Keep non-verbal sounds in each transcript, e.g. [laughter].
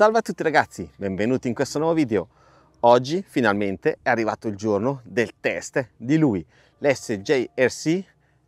Salve a tutti ragazzi, benvenuti in questo nuovo video. Oggi finalmente è arrivato il giorno del test di lui, l'SJRC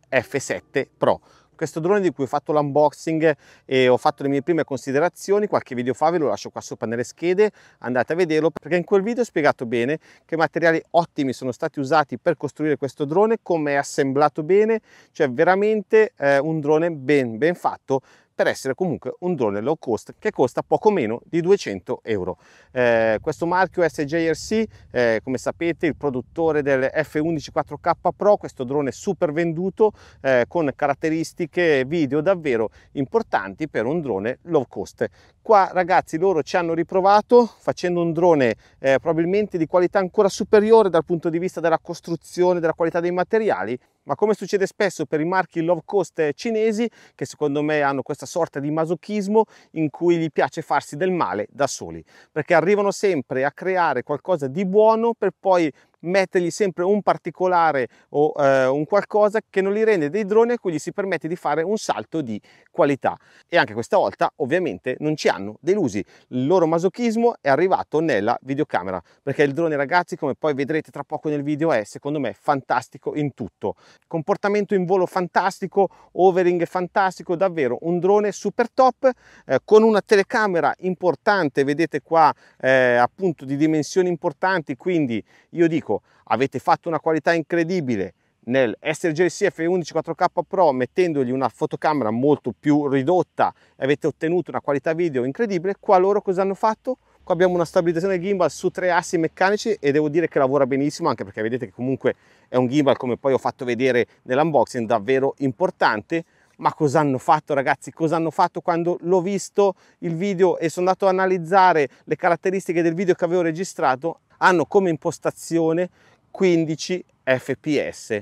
F7 Pro. Questo drone di cui ho fatto l'unboxing e ho fatto le mie prime considerazioni, qualche video fa ve lo lascio qua sopra nelle schede, andate a vederlo perché in quel video ho spiegato bene che materiali ottimi sono stati usati per costruire questo drone, come è assemblato bene, cioè veramente eh, un drone ben ben fatto per essere comunque un drone low cost che costa poco meno di 200 euro. Eh, questo marchio SJRC, eh, come sapete, il produttore del F11 4K Pro, questo drone super venduto eh, con caratteristiche video davvero importanti per un drone low cost. Qua ragazzi loro ci hanno riprovato facendo un drone eh, probabilmente di qualità ancora superiore dal punto di vista della costruzione, della qualità dei materiali ma come succede spesso per i marchi low cost cinesi, che secondo me hanno questa sorta di masochismo in cui gli piace farsi del male da soli, perché arrivano sempre a creare qualcosa di buono per poi mettergli sempre un particolare o eh, un qualcosa che non li rende dei droni a cui gli si permette di fare un salto di qualità. E anche questa volta ovviamente non ci hanno delusi, il loro masochismo è arrivato nella videocamera, perché il drone ragazzi come poi vedrete tra poco nel video è secondo me fantastico in tutto. Comportamento in volo fantastico, overing fantastico, davvero un drone super top eh, con una telecamera importante, vedete qua eh, appunto di dimensioni importanti, quindi io dico dico, avete fatto una qualità incredibile nel SRJC F11 4K Pro mettendogli una fotocamera molto più ridotta e avete ottenuto una qualità video incredibile, qua loro cosa hanno fatto? Qua abbiamo una stabilizzazione gimbal su tre assi meccanici e devo dire che lavora benissimo anche perché vedete che comunque è un gimbal come poi ho fatto vedere nell'unboxing davvero importante ma cosa hanno fatto ragazzi cosa hanno fatto quando l'ho visto il video e sono andato a analizzare le caratteristiche del video che avevo registrato hanno come impostazione 15 fps,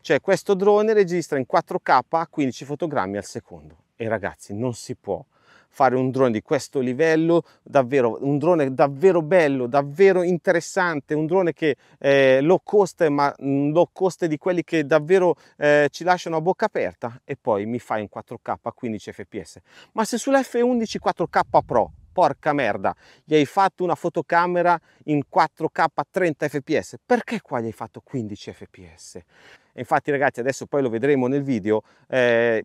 cioè questo drone registra in 4K a 15 fotogrammi al secondo e ragazzi non si può fare un drone di questo livello, davvero un drone davvero bello, davvero interessante, un drone che eh, low cost, ma mm, low cost di quelli che davvero eh, ci lasciano a bocca aperta e poi mi fai in 4K 15 fps. Ma se sull'F11 4K Pro porca merda, gli hai fatto una fotocamera in 4K a 30 fps, perché qua gli hai fatto 15 fps? Infatti ragazzi adesso poi lo vedremo nel video, eh,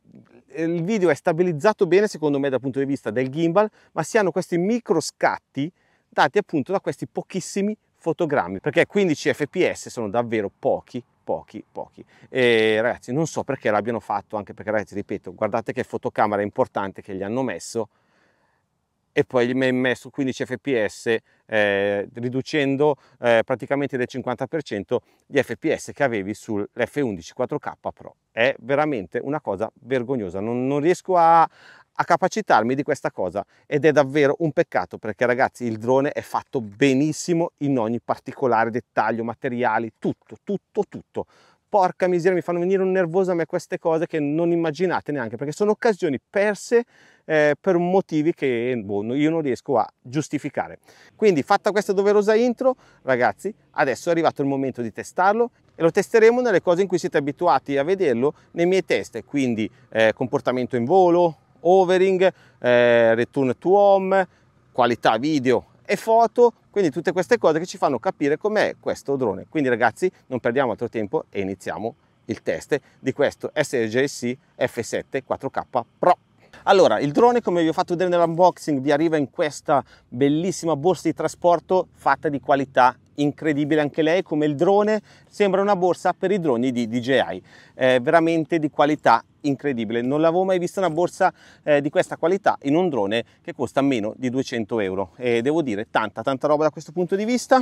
il video è stabilizzato bene secondo me dal punto di vista del gimbal, ma si hanno questi micro scatti dati appunto da questi pochissimi fotogrammi, perché 15 fps sono davvero pochi pochi, pochi. E ragazzi, non so perché l'abbiano fatto, anche perché ragazzi, ripeto, guardate che fotocamera importante che gli hanno messo e poi mi hai messo 15 fps eh, riducendo eh, praticamente del 50% gli fps che avevi sull'F11 4K Pro. È veramente una cosa vergognosa, non, non riesco a, a capacitarmi di questa cosa ed è davvero un peccato perché ragazzi il drone è fatto benissimo in ogni particolare dettaglio, materiali, tutto, tutto, tutto porca miseria, mi fanno venire un nervoso a me queste cose che non immaginate neanche, perché sono occasioni perse eh, per motivi che boh, io non riesco a giustificare. Quindi fatta questa doverosa intro, ragazzi, adesso è arrivato il momento di testarlo e lo testeremo nelle cose in cui siete abituati a vederlo nei miei test, quindi eh, comportamento in volo, overing, eh, return to home, qualità video e foto, quindi tutte queste cose che ci fanno capire com'è questo drone. Quindi ragazzi non perdiamo altro tempo e iniziamo il test di questo SJC F7 4K Pro. Allora, il drone, come vi ho fatto vedere nell'unboxing, vi arriva in questa bellissima borsa di trasporto fatta di qualità incredibile anche lei, come il drone, sembra una borsa per i droni di DJI, è eh, veramente di qualità incredibile, non l'avevo mai vista una borsa eh, di questa qualità in un drone che costa meno di 200 euro e devo dire tanta tanta roba da questo punto di vista.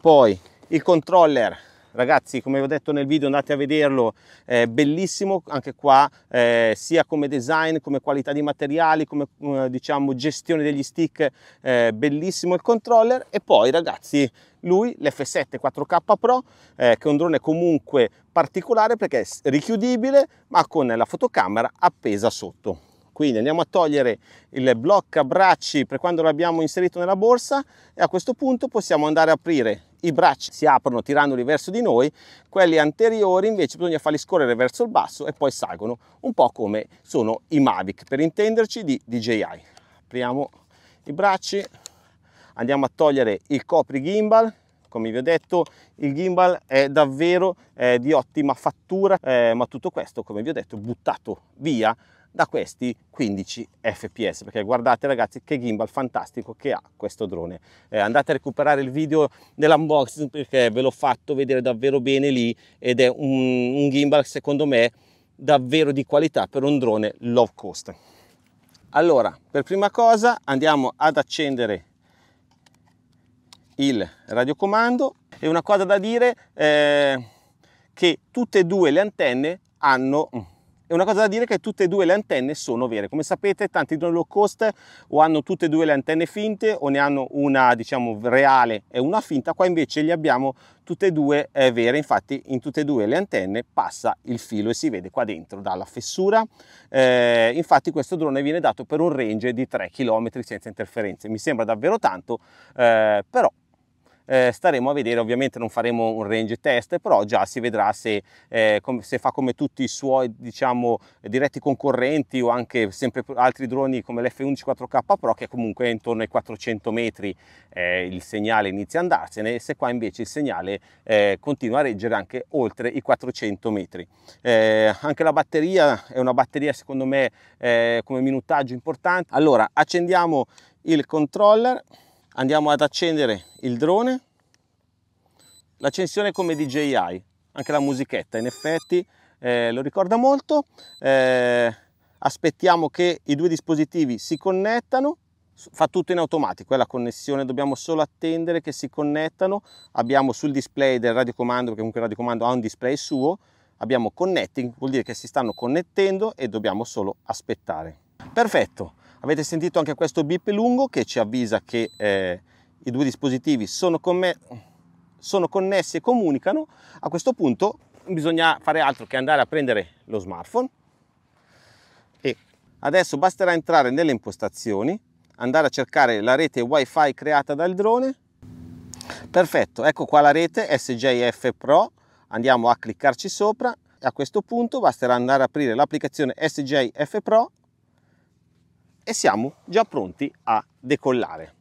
Poi il controller ragazzi come ho detto nel video andate a vederlo eh, bellissimo anche qua eh, sia come design come qualità di materiali come eh, diciamo gestione degli stick eh, bellissimo il controller e poi ragazzi lui l'F7 4K Pro, eh, che è un drone comunque particolare perché è richiudibile, ma con la fotocamera appesa sotto. Quindi andiamo a togliere il blocco a bracci per quando l'abbiamo inserito nella borsa e a questo punto possiamo andare a aprire i bracci si aprono tirandoli verso di noi, quelli anteriori invece bisogna farli scorrere verso il basso e poi salgono, un po' come sono i Mavic, per intenderci, di DJI. Apriamo i bracci, andiamo a togliere il copri gimbal come vi ho detto il gimbal è davvero eh, di ottima fattura eh, ma tutto questo come vi ho detto buttato via da questi 15 fps perché guardate ragazzi che gimbal fantastico che ha questo drone eh, andate a recuperare il video dell'unboxing perché ve l'ho fatto vedere davvero bene lì ed è un, un gimbal secondo me davvero di qualità per un drone low cost allora per prima cosa andiamo ad accendere il radiocomando e una cosa da dire eh, che tutte e due le antenne hanno mm, è una cosa da dire che tutte e due le antenne sono vere. Come sapete, tanti drone low cost o hanno tutte e due le antenne finte o ne hanno una, diciamo, reale e una finta. Qua invece li abbiamo tutte e due eh, vere. Infatti, in tutte e due le antenne passa il filo e si vede qua dentro dalla fessura. Eh, infatti, questo drone viene dato per un range di 3 km senza interferenze. Mi sembra davvero tanto, eh, però eh, staremo a vedere, ovviamente non faremo un range test, però già si vedrà se, eh, com- se fa come tutti i suoi diciamo, diretti concorrenti o anche sempre altri droni come l'F11 4K Pro che comunque è intorno ai 400 metri eh, il segnale inizia a andarsene, e se qua invece il segnale eh, continua a reggere anche oltre i 400 metri. Eh, anche la batteria è una batteria secondo me eh, come minutaggio importante. Allora accendiamo il controller andiamo ad accendere il drone l'accensione come DJI anche la musichetta in effetti eh, lo ricorda molto eh, aspettiamo che i due dispositivi si connettano fa tutto in automatico, è eh, la connessione, dobbiamo solo attendere che si connettano, abbiamo sul display del radiocomando, perché comunque il radiocomando ha un display suo, abbiamo connecting, vuol dire che si stanno connettendo e dobbiamo solo aspettare. Perfetto, Avete sentito anche questo bip lungo che ci avvisa che eh, i due dispositivi sono, me, sono connessi e comunicano. A questo punto bisogna fare altro che andare a prendere lo smartphone e adesso basterà entrare nelle impostazioni, andare a cercare la rete wifi creata dal drone. Perfetto, ecco qua la rete SJF Pro, andiamo a cliccarci sopra a questo punto basterà andare a aprire l'applicazione SJF Pro e siamo già pronti a decollare.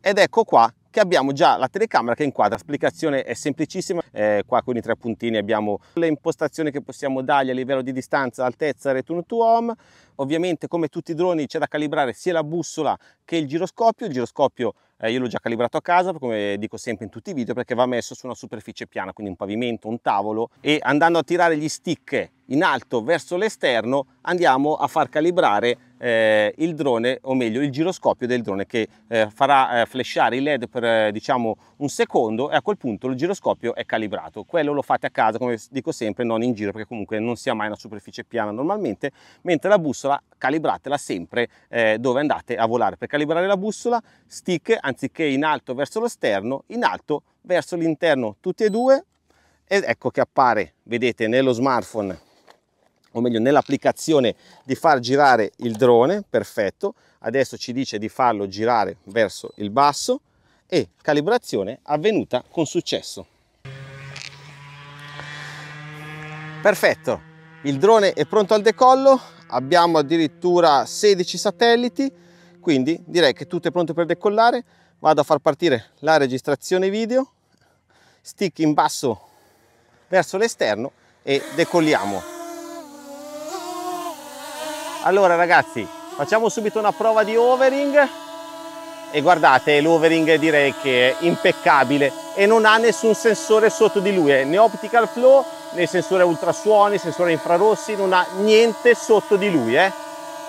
Ed ecco qua che abbiamo già la telecamera che inquadra, l'applicazione è semplicissima, eh, qua con i tre puntini abbiamo le impostazioni che possiamo dargli a livello di distanza, altezza, return to home, ovviamente come tutti i droni c'è da calibrare sia la bussola che il giroscopio, il giroscopio eh, io l'ho già calibrato a casa, come dico sempre in tutti i video, perché va messo su una superficie piana, quindi un pavimento, un tavolo, e andando a tirare gli stick in alto verso l'esterno andiamo a far calibrare eh, il drone o meglio il giroscopio del drone che eh, farà eh, flashare i led per eh, diciamo un secondo e a quel punto il giroscopio è calibrato quello lo fate a casa come dico sempre non in giro perché comunque non sia mai una superficie piana normalmente mentre la bussola calibratela sempre eh, dove andate a volare per calibrare la bussola stick anziché in alto verso l'esterno in alto verso l'interno tutti e due ed ecco che appare vedete nello smartphone o meglio nell'applicazione di far girare il drone, perfetto, adesso ci dice di farlo girare verso il basso e calibrazione avvenuta con successo. Perfetto, il drone è pronto al decollo, abbiamo addirittura 16 satelliti, quindi direi che tutto è pronto per decollare, vado a far partire la registrazione video, stick in basso verso l'esterno e decolliamo. Allora ragazzi, facciamo subito una prova di overing e guardate l'overing direi che è impeccabile e non ha nessun sensore sotto di lui, né optical flow né sensore ultrasuoni, sensore infrarossi, non ha niente sotto di lui. Eh?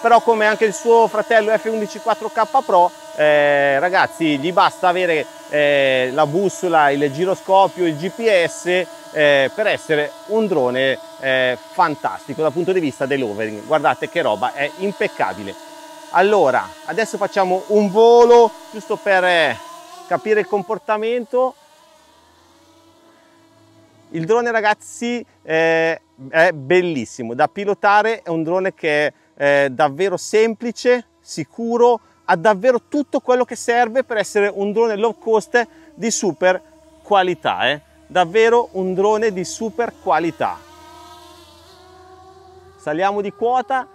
Però come anche il suo fratello F114K Pro eh, ragazzi gli basta avere eh, la bussola, il giroscopio, il GPS eh, per essere un drone eh, fantastico dal punto di vista dell'overing. Guardate che roba, è impeccabile. Allora, adesso facciamo un volo giusto per eh, capire il comportamento. Il drone ragazzi è bellissimo, da pilotare è un drone che è eh, davvero semplice, sicuro, ha davvero tutto quello che serve per essere un drone low cost di super qualità, eh? davvero un drone di super qualità. Saliamo di quota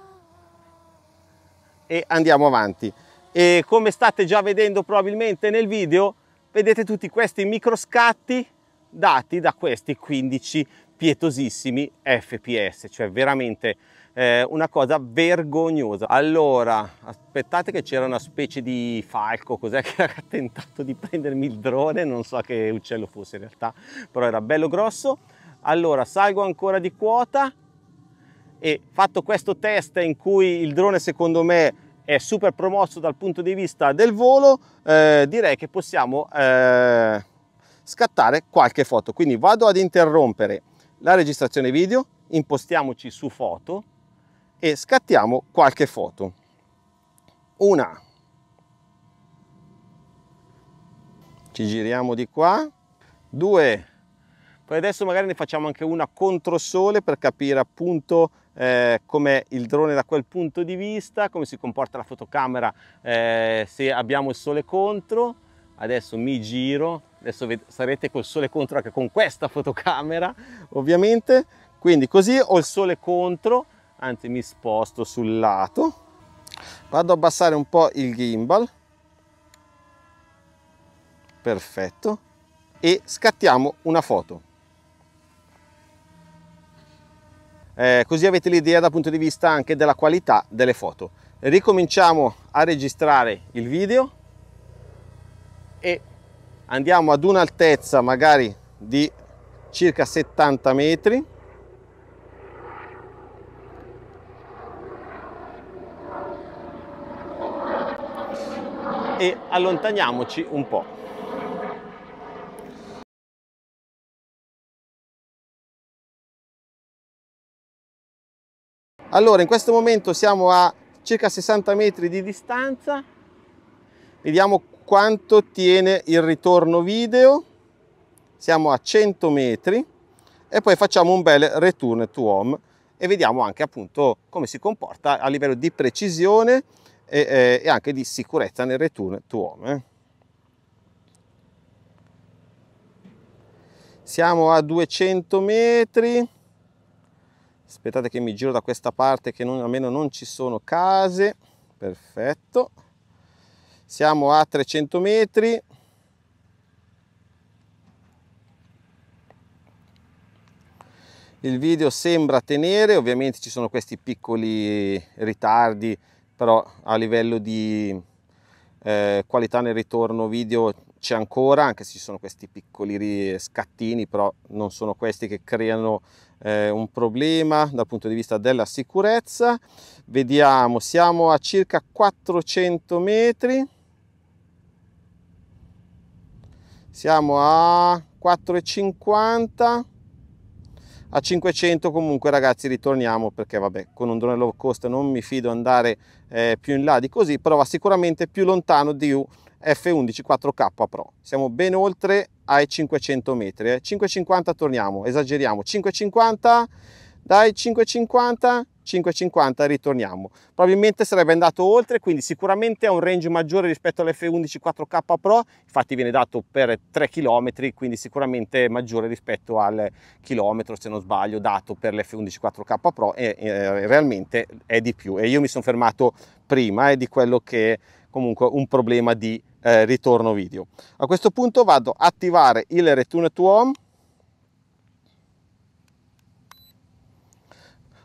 e andiamo avanti. E come state già vedendo probabilmente nel video, vedete tutti questi microscatti dati da questi 15 pietosissimi fps, cioè veramente eh, una cosa vergognosa. Allora, aspettate che c'era una specie di falco, cos'è che [laughs] ha tentato di prendermi il drone, non so che uccello fosse in realtà, però era bello grosso. Allora, salgo ancora di quota e fatto questo test in cui il drone secondo me è super promosso dal punto di vista del volo, eh, direi che possiamo eh, scattare qualche foto. Quindi vado ad interrompere la registrazione video, impostiamoci su foto e scattiamo qualche foto. Una. Ci giriamo di qua. Due. Poi adesso magari ne facciamo anche una contro sole per capire appunto eh, come il drone da quel punto di vista, come si comporta la fotocamera eh, se abbiamo il sole contro. Adesso mi giro, adesso sarete col sole contro anche con questa fotocamera ovviamente. Quindi così ho il sole contro anzi mi sposto sul lato vado a abbassare un po' il gimbal perfetto e scattiamo una foto eh, così avete l'idea dal punto di vista anche della qualità delle foto ricominciamo a registrare il video e andiamo ad un'altezza magari di circa 70 metri e allontaniamoci un po'. Allora, in questo momento siamo a circa 60 metri di distanza. Vediamo quanto tiene il ritorno video. Siamo a 100 metri e poi facciamo un bel return to home e vediamo anche appunto come si comporta a livello di precisione e, e anche di sicurezza nel return to home. Eh. Siamo a 200 metri, aspettate che mi giro da questa parte che non, almeno non ci sono case, perfetto. Siamo a 300 metri, il video sembra tenere ovviamente ci sono questi piccoli ritardi però a livello di eh, qualità nel ritorno video c'è ancora, anche se ci sono questi piccoli scattini, però non sono questi che creano eh, un problema dal punto di vista della sicurezza. Vediamo, siamo a circa 400 metri, siamo a 4,50 a 500 comunque ragazzi ritorniamo perché vabbè con un drone low cost non mi fido andare eh, più in là di così però va sicuramente più lontano di un F11 4K Pro siamo ben oltre ai 500 metri eh. 550 torniamo esageriamo 550 dai 5,50 5,50 ritorniamo probabilmente sarebbe andato oltre quindi sicuramente ha un range maggiore rispetto all'F11 4K Pro infatti viene dato per 3 km quindi sicuramente maggiore rispetto al chilometro se non sbaglio dato per l'F11 4K Pro e, e eh, realmente è di più e io mi sono fermato prima eh, di quello che è comunque un problema di eh, ritorno video a questo punto vado a attivare il return to home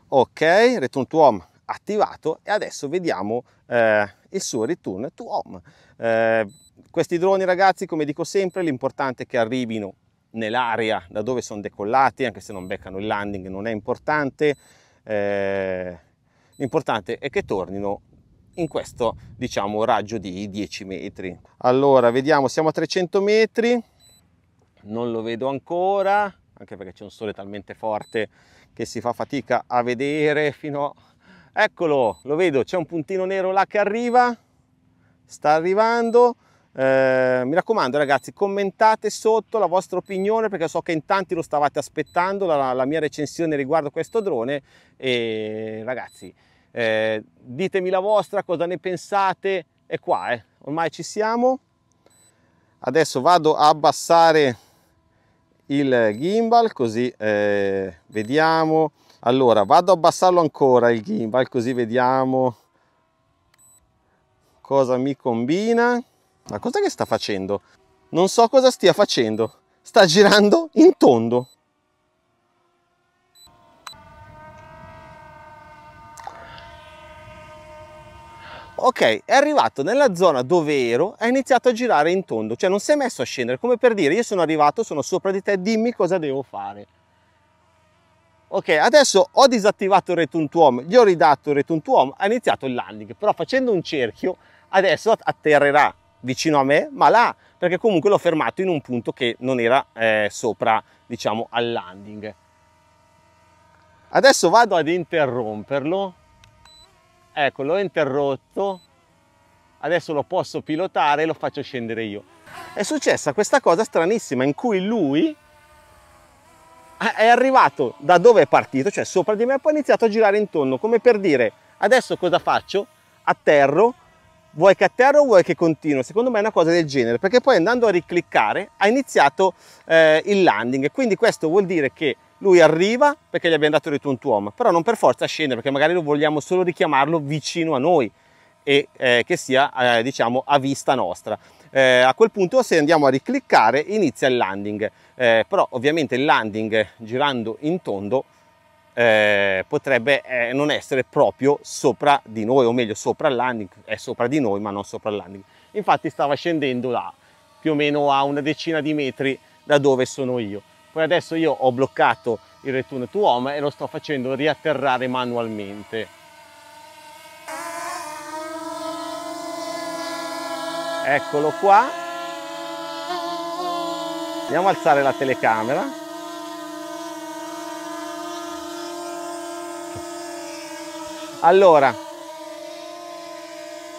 ok return to home attivato e adesso vediamo eh, il suo return to home eh, questi droni ragazzi come dico sempre l'importante è che arrivino nell'area da dove sono decollati anche se non beccano il landing non è importante eh, l'importante è che tornino in questo diciamo raggio di 10 metri allora vediamo siamo a 300 metri non lo vedo ancora anche perché c'è un sole talmente forte che si fa fatica a vedere fino a... Eccolo, lo vedo, c'è un puntino nero là che arriva, sta arrivando. Eh, mi raccomando ragazzi, commentate sotto la vostra opinione perché so che in tanti lo stavate aspettando, la, la mia recensione riguardo questo drone e ragazzi, eh, ditemi la vostra, cosa ne pensate, e qua, eh. ormai ci siamo. Adesso vado a abbassare il gimbal così eh, vediamo allora vado a abbassarlo ancora il gimbal così vediamo cosa mi combina ma cosa che sta facendo non so cosa stia facendo sta girando in tondo ok, è arrivato nella zona dove ero, ha iniziato a girare in tondo, cioè non si è messo a scendere, come per dire io sono arrivato, sono sopra di te, dimmi cosa devo fare. Ok, adesso ho disattivato il return gli ho ridato il return ha iniziato il landing, però facendo un cerchio adesso atterrerà vicino a me, ma là, perché comunque l'ho fermato in un punto che non era eh, sopra, diciamo, al landing. Adesso vado ad interromperlo Ecco, l'ho interrotto, adesso lo posso pilotare e lo faccio scendere io. È successa questa cosa stranissima in cui lui eh, è arrivato da dove è partito, cioè sopra di me, e poi ha iniziato a girare intorno, come per dire, adesso cosa faccio? Atterro, vuoi che atterro o vuoi che continuo? Secondo me è una cosa del genere, perché poi andando a ricliccare ha iniziato eh, il landing, quindi questo vuol dire che lui arriva perché gli abbiamo dato return to però non per forza scende perché magari lo vogliamo solo richiamarlo vicino a noi e eh, che sia eh, diciamo a vista nostra. Eh, a quel punto se andiamo a ricliccare inizia il landing, eh, però ovviamente il landing girando in tondo eh, potrebbe eh, non essere proprio sopra di noi, o meglio sopra il landing, è sopra di noi ma non sopra il landing. Infatti stava scendendo là più o meno a una decina di metri da dove sono io poi adesso io ho bloccato il return to home e lo sto facendo riatterrare manualmente eccolo qua andiamo a alzare la telecamera allora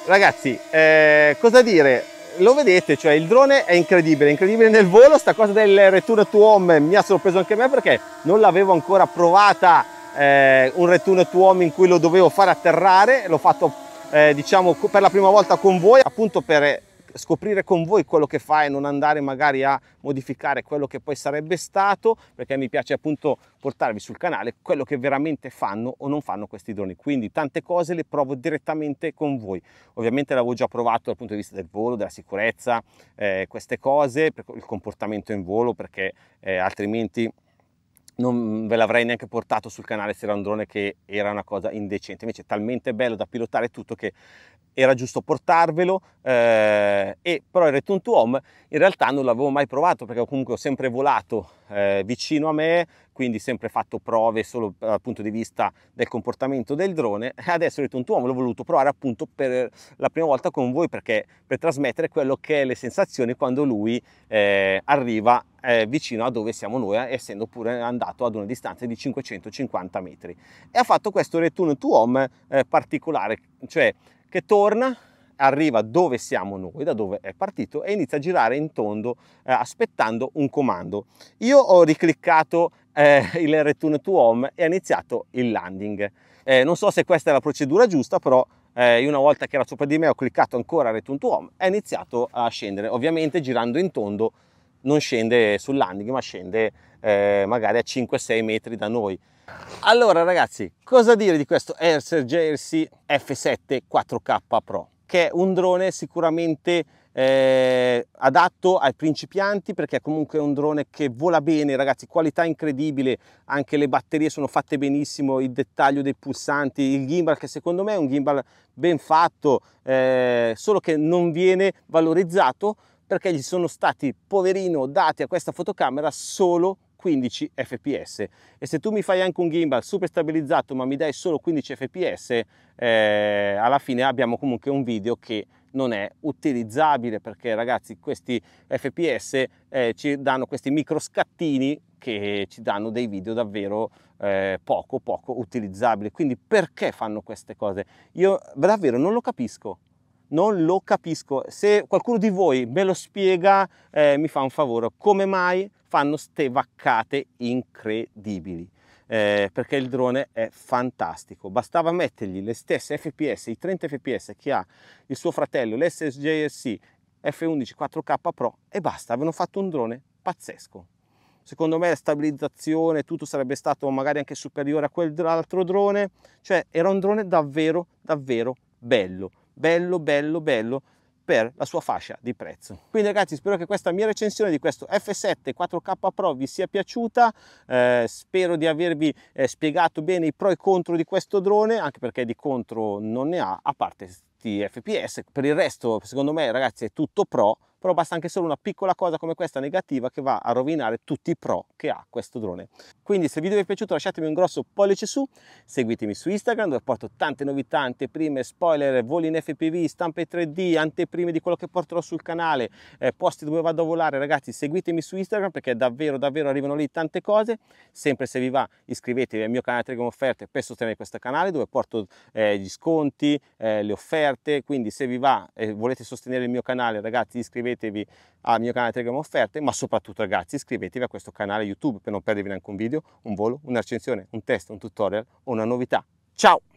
ragazzi eh, cosa dire lo vedete, cioè il drone è incredibile, incredibile nel volo, sta cosa del return to home mi ha sorpreso anche me perché non l'avevo ancora provata eh, un return to home in cui lo dovevo fare atterrare, l'ho fatto eh, diciamo per la prima volta con voi appunto per scoprire con voi quello che fa e non andare magari a modificare quello che poi sarebbe stato, perché mi piace appunto portarvi sul canale quello che veramente fanno o non fanno questi droni. Quindi tante cose le provo direttamente con voi. Ovviamente l'avevo già provato dal punto di vista del volo, della sicurezza, eh, queste cose, il comportamento in volo, perché eh, altrimenti non ve l'avrei neanche portato sul canale se era un drone che era una cosa indecente, invece è talmente bello da pilotare tutto che era giusto portarvelo, eh, e però il Return to Home in realtà non l'avevo mai provato perché comunque ho sempre volato eh, vicino a me, quindi sempre fatto prove solo eh, dal punto di vista del comportamento del drone. E adesso Return to Home l'ho voluto provare appunto per la prima volta con voi perché per trasmettere quello che è le sensazioni quando lui eh, arriva eh, vicino a dove siamo noi, eh, essendo pure andato ad una distanza di 550 metri. E ha fatto questo Return to Home eh, particolare, cioè che torna arriva dove siamo noi, da dove è partito e inizia a girare in tondo eh, aspettando un comando. Io ho ricliccato eh, il return to home e ha iniziato il landing. Eh, non so se questa è la procedura giusta, però eh, io una volta che era sopra di me ho cliccato ancora return to home e ha iniziato a scendere. Ovviamente girando in tondo non scende sul landing, ma scende eh, magari a 5-6 metri da noi. Allora ragazzi, cosa dire di questo Airser Jersey F7 4K Pro? che è un drone sicuramente eh, adatto ai principianti perché comunque è un drone che vola bene ragazzi qualità incredibile anche le batterie sono fatte benissimo il dettaglio dei pulsanti il gimbal che secondo me è un gimbal ben fatto eh, solo che non viene valorizzato perché gli sono stati poverino dati a questa fotocamera solo 15 fps e se tu mi fai anche un gimbal super stabilizzato ma mi dai solo 15 fps eh, alla fine abbiamo comunque un video che non è utilizzabile perché ragazzi questi fps eh, ci danno questi micro scattini che ci danno dei video davvero eh, poco poco utilizzabili quindi perché fanno queste cose io davvero non lo capisco non lo capisco se qualcuno di voi me lo spiega eh, mi fa un favore come mai fanno ste vaccate incredibili. Eh, perché il drone è fantastico. Bastava mettergli le stesse FPS, i 30 FPS che ha il suo fratello, l'SJSC F11 4K Pro e basta, avevano fatto un drone pazzesco. Secondo me la stabilizzazione, tutto sarebbe stato magari anche superiore a quell'altro drone, cioè era un drone davvero, davvero bello, bello, bello, bello, per la sua fascia di prezzo. Quindi ragazzi spero che questa mia recensione di questo F7 4K Pro vi sia piaciuta, eh, spero di avervi eh, spiegato bene i pro e i contro di questo drone, anche perché di contro non ne ha, a parte FPS. Per il resto secondo me ragazzi è tutto pro, però basta anche solo una piccola cosa come questa negativa che va a rovinare tutti i pro che ha questo drone. Quindi se il video vi è piaciuto lasciatemi un grosso pollice su, seguitemi su Instagram dove porto tante novità, anteprime, spoiler, voli in FPV, stampe 3D, anteprime di quello che porterò sul canale, eh, posti dove vado a volare, ragazzi seguitemi su Instagram perché davvero davvero arrivano lì tante cose, sempre se vi va iscrivetevi al mio canale Telegram Offerte per sostenere questo canale dove porto eh, gli sconti, eh, le offerte, quindi se vi va e volete sostenere il mio canale ragazzi iscrivetevi iscrivetevi al mio canale Telegram Offerte, ma soprattutto ragazzi iscrivetevi a questo canale YouTube per non perdervi neanche un video, un volo, un'accensione, un test, un tutorial o una novità. Ciao!